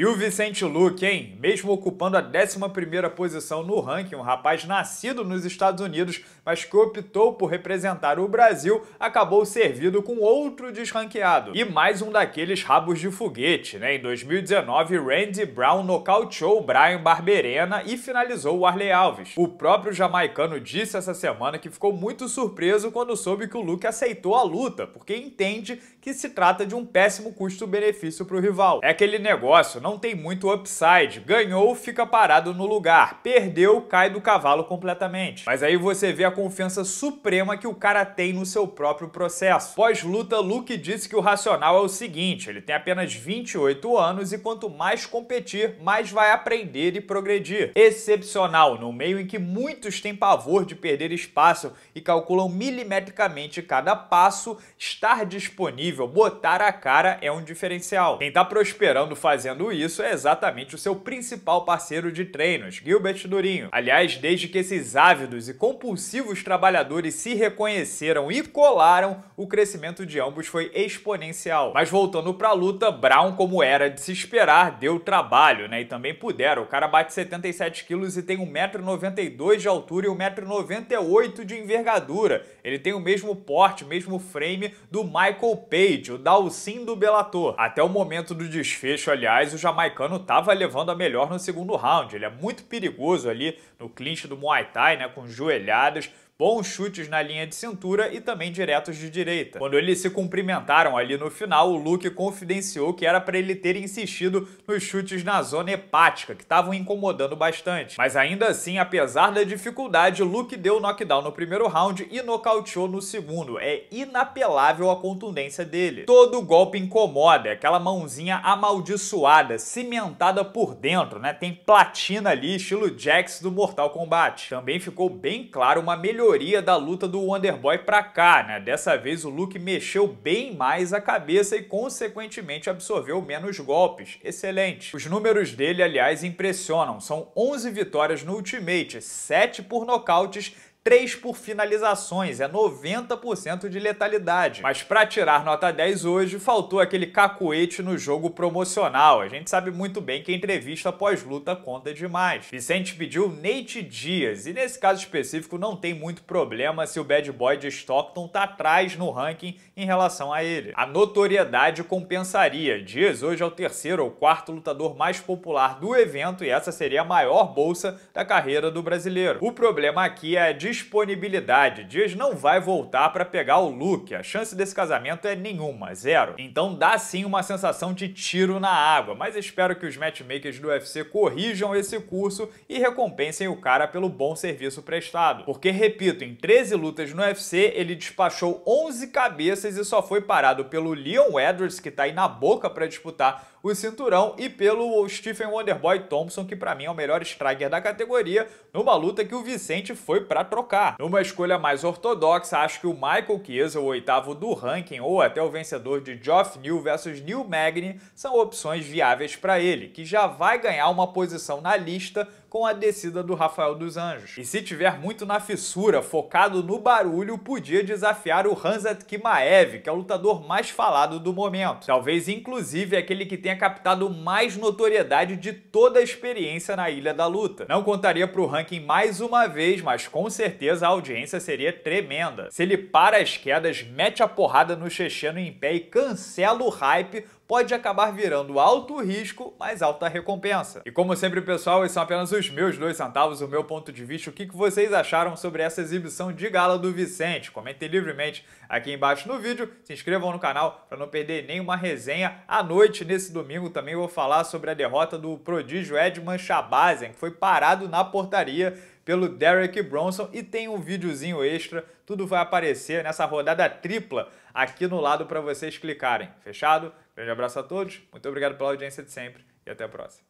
E o Vicente Luque, hein? Mesmo ocupando a 11ª posição no ranking, um rapaz nascido nos Estados Unidos, mas que optou por representar o Brasil, acabou servido com outro desranqueado. E mais um daqueles rabos de foguete, né? Em 2019, Randy Brown nocauteou Brian Barberena e finalizou o Arley Alves. O próprio jamaicano disse essa semana que ficou muito surpreso quando soube que o Luke aceitou a luta, porque entende que se trata de um péssimo custo-benefício para o rival. É aquele negócio, não não tem muito upside. Ganhou, fica parado no lugar. Perdeu, cai do cavalo completamente. Mas aí você vê a confiança suprema que o cara tem no seu próprio processo. Pós-luta, Luke disse que o racional é o seguinte, ele tem apenas 28 anos e quanto mais competir, mais vai aprender e progredir. Excepcional, no meio em que muitos têm pavor de perder espaço e calculam milimetricamente cada passo, estar disponível, botar a cara é um diferencial. Quem tá prosperando fazendo isso, isso é exatamente o seu principal parceiro de treinos, Gilbert Durinho. Aliás, desde que esses ávidos e compulsivos trabalhadores se reconheceram e colaram, o crescimento de ambos foi exponencial. Mas voltando para a luta, Brown, como era de se esperar, deu trabalho, né? E também puderam. O cara bate 77 quilos e tem 1,92m de altura e 1,98m de envergadura. Ele tem o mesmo porte, o mesmo frame do Michael Page, o Dalsim do Bellator. Até o momento do desfecho, aliás, o jamaicano estava levando a melhor no segundo round. Ele é muito perigoso ali no clinch do Muay Thai, né, com joelhadas, bons chutes na linha de cintura e também diretos de direita. Quando eles se cumprimentaram ali no final, o Luke confidenciou que era para ele ter insistido nos chutes na zona hepática, que estavam incomodando bastante. Mas ainda assim, apesar da dificuldade, Luke deu knockdown no primeiro round e nocauteou no segundo. É inapelável a contundência dele. Todo golpe incomoda, é aquela mãozinha amaldiçoada, cimentada por dentro, né? Tem platina ali, estilo Jax do Mortal Kombat. Também ficou bem claro uma melhoria maioria da luta do Wonderboy pra cá, né? Dessa vez o Luke mexeu bem mais a cabeça e consequentemente absorveu menos golpes. Excelente. Os números dele, aliás, impressionam. São 11 vitórias no Ultimate, 7 por nocautes 3 por finalizações, é 90% de letalidade. Mas para tirar nota 10 hoje, faltou aquele cacuete no jogo promocional. A gente sabe muito bem que a entrevista pós-luta conta demais. Vicente pediu Nate Dias, e nesse caso específico não tem muito problema se o bad boy de Stockton tá atrás no ranking em relação a ele. A notoriedade compensaria. Dias hoje é o terceiro ou quarto lutador mais popular do evento e essa seria a maior bolsa da carreira do brasileiro. O problema aqui é a disponibilidade. Dias não vai voltar para pegar o Luke. A chance desse casamento é nenhuma, zero. Então dá sim uma sensação de tiro na água, mas espero que os matchmakers do UFC corrijam esse curso e recompensem o cara pelo bom serviço prestado. Porque, repito, em 13 lutas no UFC, ele despachou 11 cabeças e só foi parado pelo Leon Edwards, que está aí na boca para disputar o cinturão, e pelo Stephen Wonderboy Thompson, que para mim é o melhor striker da categoria, numa luta que o Vicente foi para trocar trocar. Numa escolha mais ortodoxa, acho que o Michael Chiesa, o oitavo do ranking, ou até o vencedor de Geoff New versus Neil Magny, são opções viáveis para ele, que já vai ganhar uma posição na lista com a descida do Rafael dos Anjos. E se tiver muito na fissura, focado no barulho, podia desafiar o Hanzat Kimaev, que é o lutador mais falado do momento. Talvez inclusive aquele que tenha captado mais notoriedade de toda a experiência na Ilha da Luta. Não contaria para o ranking mais uma vez, mas com certeza a audiência seria tremenda. Se ele para as quedas, mete a porrada no checheno em pé e cancela o hype pode acabar virando alto risco, mas alta recompensa. E como sempre, pessoal, esses é são apenas os os meus dois centavos, o meu ponto de vista, o que vocês acharam sobre essa exibição de gala do Vicente. Comentem livremente aqui embaixo no vídeo, se inscrevam no canal para não perder nenhuma resenha. À noite, nesse domingo, também vou falar sobre a derrota do prodígio Edman Shabazian, que foi parado na portaria pelo Derek Bronson e tem um videozinho extra, tudo vai aparecer nessa rodada tripla aqui no lado para vocês clicarem. Fechado? Grande abraço a todos, muito obrigado pela audiência de sempre e até a próxima.